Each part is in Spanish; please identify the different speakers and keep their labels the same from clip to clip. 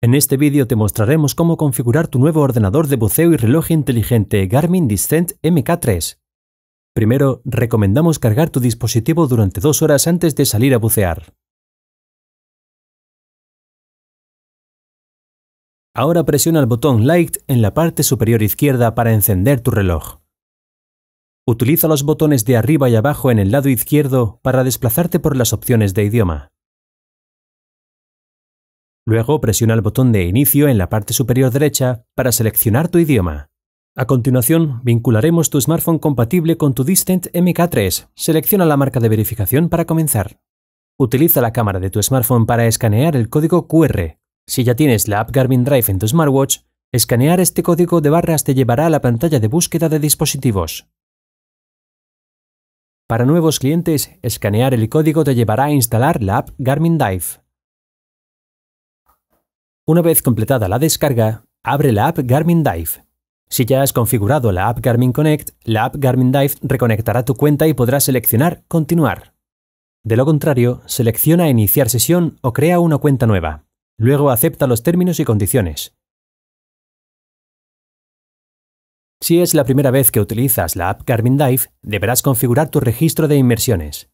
Speaker 1: En este vídeo te mostraremos cómo configurar tu nuevo ordenador de buceo y reloj inteligente Garmin Descent MK3. Primero, recomendamos cargar tu dispositivo durante dos horas antes de salir a bucear. Ahora presiona el botón Light en la parte superior izquierda para encender tu reloj. Utiliza los botones de arriba y abajo en el lado izquierdo para desplazarte por las opciones de idioma. Luego presiona el botón de Inicio en la parte superior derecha para seleccionar tu idioma. A continuación, vincularemos tu smartphone compatible con tu Distant MK3. Selecciona la marca de verificación para comenzar. Utiliza la cámara de tu smartphone para escanear el código QR. Si ya tienes la app Garmin Drive en tu smartwatch, escanear este código de barras te llevará a la pantalla de búsqueda de dispositivos. Para nuevos clientes, escanear el código te llevará a instalar la app Garmin Drive. Una vez completada la descarga, abre la app Garmin Dive. Si ya has configurado la app Garmin Connect, la app Garmin Dive reconectará tu cuenta y podrás seleccionar Continuar. De lo contrario, selecciona Iniciar sesión o crea una cuenta nueva. Luego acepta los términos y condiciones. Si es la primera vez que utilizas la app Garmin Dive, deberás configurar tu registro de inmersiones.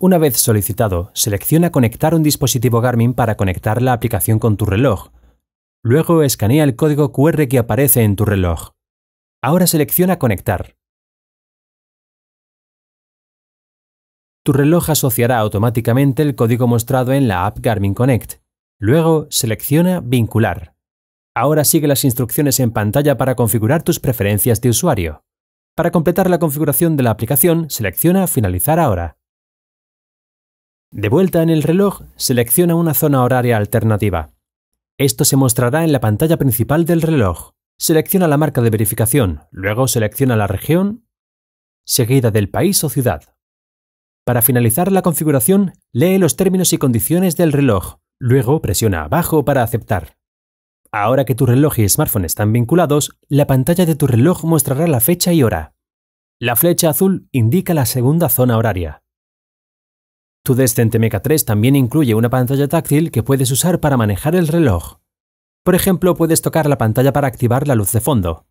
Speaker 1: Una vez solicitado, selecciona Conectar un dispositivo Garmin para conectar la aplicación con tu reloj. Luego escanea el código QR que aparece en tu reloj. Ahora selecciona Conectar. Tu reloj asociará automáticamente el código mostrado en la app Garmin Connect. Luego selecciona Vincular. Ahora sigue las instrucciones en pantalla para configurar tus preferencias de usuario. Para completar la configuración de la aplicación, selecciona Finalizar ahora. De vuelta en el reloj, selecciona una zona horaria alternativa. Esto se mostrará en la pantalla principal del reloj. Selecciona la marca de verificación, luego selecciona la región, seguida del país o ciudad. Para finalizar la configuración, lee los términos y condiciones del reloj, luego presiona abajo para aceptar. Ahora que tu reloj y smartphone están vinculados, la pantalla de tu reloj mostrará la fecha y hora. La flecha azul indica la segunda zona horaria descente Meca 3 también incluye una pantalla táctil que puedes usar para manejar el reloj. Por ejemplo, puedes tocar la pantalla para activar la luz de fondo.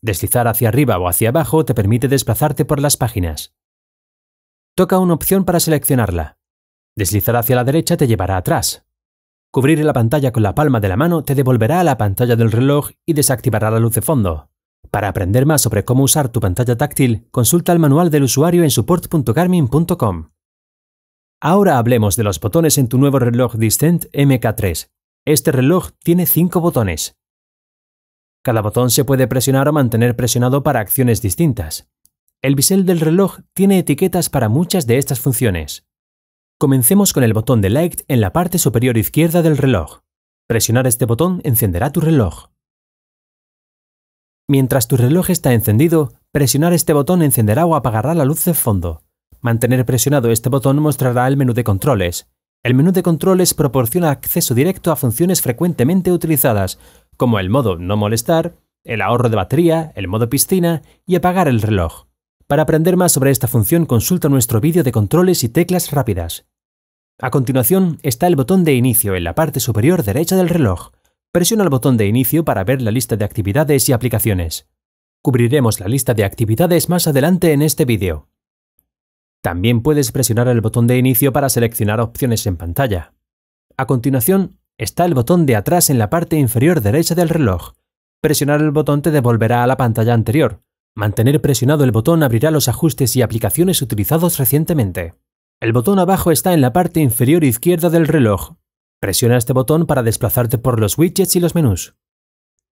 Speaker 1: Deslizar hacia arriba o hacia abajo te permite desplazarte por las páginas. Toca una opción para seleccionarla. Deslizar hacia la derecha te llevará atrás. Cubrir la pantalla con la palma de la mano te devolverá a la pantalla del reloj y desactivará la luz de fondo. Para aprender más sobre cómo usar tu pantalla táctil, consulta el manual del usuario en support.garmin.com. Ahora hablemos de los botones en tu nuevo reloj Distent MK3. Este reloj tiene 5 botones. Cada botón se puede presionar o mantener presionado para acciones distintas. El bisel del reloj tiene etiquetas para muchas de estas funciones. Comencemos con el botón de Light en la parte superior izquierda del reloj. Presionar este botón encenderá tu reloj. Mientras tu reloj está encendido, presionar este botón encenderá o apagará la luz de fondo. Mantener presionado este botón mostrará el menú de controles. El menú de controles proporciona acceso directo a funciones frecuentemente utilizadas, como el modo no molestar, el ahorro de batería, el modo piscina y apagar el reloj. Para aprender más sobre esta función consulta nuestro vídeo de controles y teclas rápidas. A continuación está el botón de inicio en la parte superior derecha del reloj. Presiona el botón de inicio para ver la lista de actividades y aplicaciones. Cubriremos la lista de actividades más adelante en este vídeo. También puedes presionar el botón de inicio para seleccionar opciones en pantalla. A continuación, está el botón de atrás en la parte inferior derecha del reloj. Presionar el botón te devolverá a la pantalla anterior. Mantener presionado el botón abrirá los ajustes y aplicaciones utilizados recientemente. El botón abajo está en la parte inferior izquierda del reloj. Presiona este botón para desplazarte por los widgets y los menús.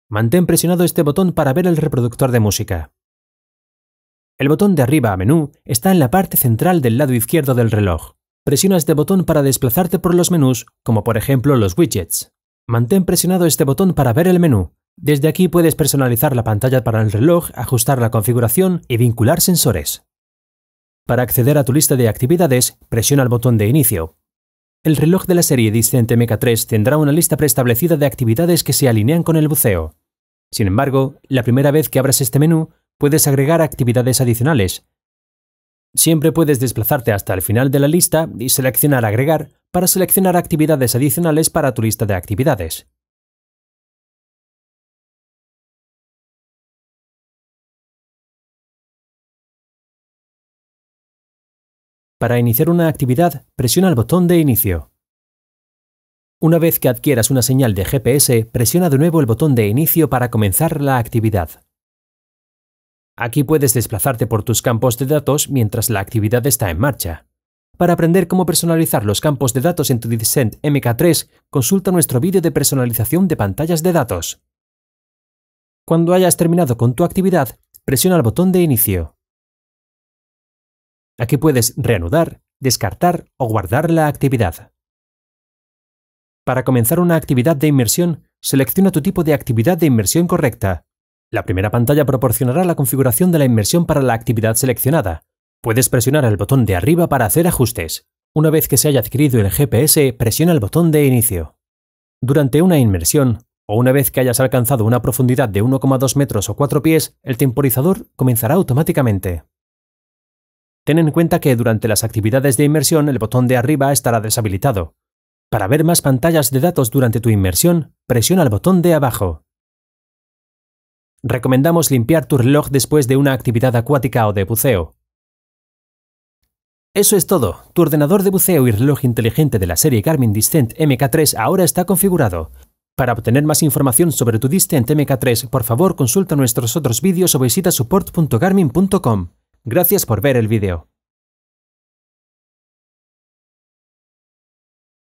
Speaker 1: Mantén presionado este botón para ver el reproductor de música. El botón de arriba a menú está en la parte central del lado izquierdo del reloj. Presiona este botón para desplazarte por los menús, como por ejemplo los widgets. Mantén presionado este botón para ver el menú. Desde aquí puedes personalizar la pantalla para el reloj, ajustar la configuración y vincular sensores. Para acceder a tu lista de actividades, presiona el botón de inicio. El reloj de la serie Discente MK3 tendrá una lista preestablecida de actividades que se alinean con el buceo. Sin embargo, la primera vez que abras este menú, puedes agregar actividades adicionales. Siempre puedes desplazarte hasta el final de la lista y seleccionar Agregar para seleccionar actividades adicionales para tu lista de actividades. Para iniciar una actividad, presiona el botón de inicio. Una vez que adquieras una señal de GPS, presiona de nuevo el botón de inicio para comenzar la actividad. Aquí puedes desplazarte por tus campos de datos mientras la actividad está en marcha. Para aprender cómo personalizar los campos de datos en tu Descent MK3, consulta nuestro vídeo de personalización de pantallas de datos. Cuando hayas terminado con tu actividad, presiona el botón de inicio. Aquí puedes reanudar, descartar o guardar la actividad. Para comenzar una actividad de inmersión, selecciona tu tipo de actividad de inmersión correcta. La primera pantalla proporcionará la configuración de la inmersión para la actividad seleccionada. Puedes presionar el botón de arriba para hacer ajustes. Una vez que se haya adquirido el GPS, presiona el botón de inicio. Durante una inmersión, o una vez que hayas alcanzado una profundidad de 1,2 metros o 4 pies, el temporizador comenzará automáticamente. Ten en cuenta que durante las actividades de inmersión el botón de arriba estará deshabilitado. Para ver más pantallas de datos durante tu inmersión, presiona el botón de abajo. Recomendamos limpiar tu reloj después de una actividad acuática o de buceo. Eso es todo. Tu ordenador de buceo y reloj inteligente de la serie Garmin Distent MK3 ahora está configurado. Para obtener más información sobre tu Distent MK3, por favor consulta nuestros otros vídeos o visita support.garmin.com. Gracias por ver el video.